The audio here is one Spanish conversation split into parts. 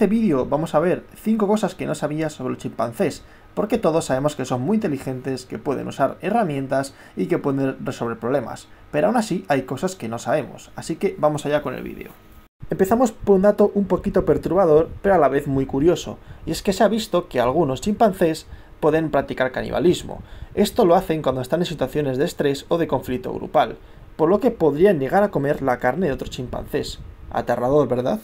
En este vídeo vamos a ver 5 cosas que no sabía sobre los chimpancés, porque todos sabemos que son muy inteligentes, que pueden usar herramientas y que pueden resolver problemas, pero aún así hay cosas que no sabemos, así que vamos allá con el vídeo. Empezamos por un dato un poquito perturbador, pero a la vez muy curioso, y es que se ha visto que algunos chimpancés pueden practicar canibalismo. Esto lo hacen cuando están en situaciones de estrés o de conflicto grupal, por lo que podrían llegar a comer la carne de otros chimpancés. Aterrador, ¿verdad?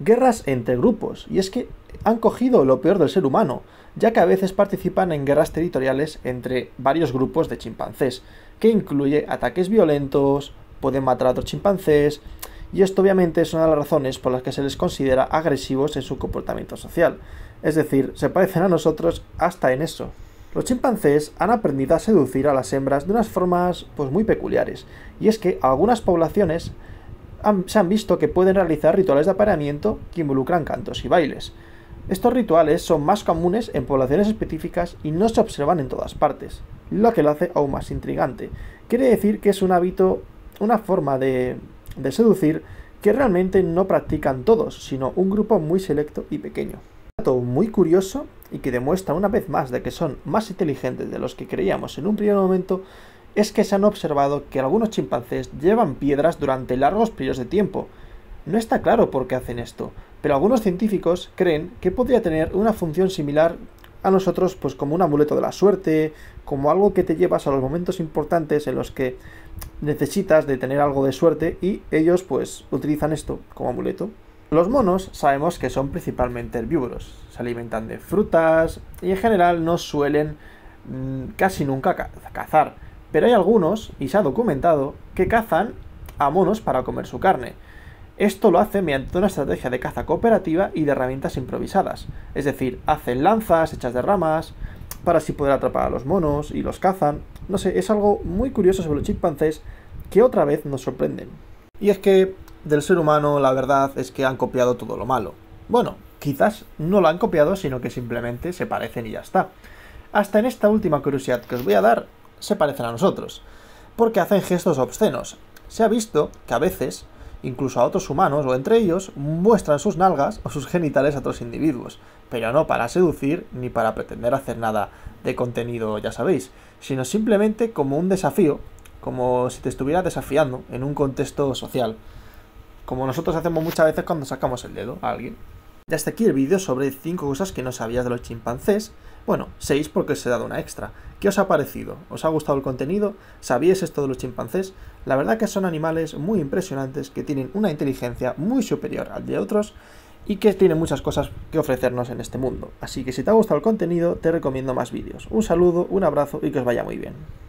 guerras entre grupos, y es que han cogido lo peor del ser humano, ya que a veces participan en guerras territoriales entre varios grupos de chimpancés, que incluye ataques violentos, pueden matar a otros chimpancés, y esto obviamente es una de las razones por las que se les considera agresivos en su comportamiento social. Es decir, se parecen a nosotros hasta en eso. Los chimpancés han aprendido a seducir a las hembras de unas formas pues muy peculiares, y es que algunas poblaciones se han visto que pueden realizar rituales de apareamiento que involucran cantos y bailes. Estos rituales son más comunes en poblaciones específicas y no se observan en todas partes, lo que lo hace aún más intrigante. Quiere decir que es un hábito, una forma de, de seducir que realmente no practican todos, sino un grupo muy selecto y pequeño. Un dato muy curioso y que demuestra una vez más de que son más inteligentes de los que creíamos en un primer momento es que se han observado que algunos chimpancés llevan piedras durante largos periodos de tiempo. No está claro por qué hacen esto, pero algunos científicos creen que podría tener una función similar a nosotros, pues como un amuleto de la suerte, como algo que te llevas a los momentos importantes en los que necesitas de tener algo de suerte y ellos pues utilizan esto como amuleto. Los monos sabemos que son principalmente herbívoros, se alimentan de frutas y en general no suelen mm, casi nunca cazar pero hay algunos, y se ha documentado, que cazan a monos para comer su carne. Esto lo hacen mediante una estrategia de caza cooperativa y de herramientas improvisadas. Es decir, hacen lanzas hechas de ramas para así poder atrapar a los monos y los cazan. No sé, es algo muy curioso sobre los chimpancés que otra vez nos sorprenden. Y es que del ser humano la verdad es que han copiado todo lo malo. Bueno, quizás no lo han copiado, sino que simplemente se parecen y ya está. Hasta en esta última curiosidad que os voy a dar, se parecen a nosotros, porque hacen gestos obscenos. Se ha visto que a veces, incluso a otros humanos o entre ellos, muestran sus nalgas o sus genitales a otros individuos, pero no para seducir ni para pretender hacer nada de contenido, ya sabéis, sino simplemente como un desafío, como si te estuviera desafiando en un contexto social, como nosotros hacemos muchas veces cuando sacamos el dedo a alguien. Y hasta aquí el vídeo sobre 5 cosas que no sabías de los chimpancés. Bueno, 6 porque os he dado una extra. ¿Qué os ha parecido? ¿Os ha gustado el contenido? ¿Sabíais esto de los chimpancés? La verdad que son animales muy impresionantes que tienen una inteligencia muy superior al de otros y que tienen muchas cosas que ofrecernos en este mundo. Así que si te ha gustado el contenido, te recomiendo más vídeos. Un saludo, un abrazo y que os vaya muy bien.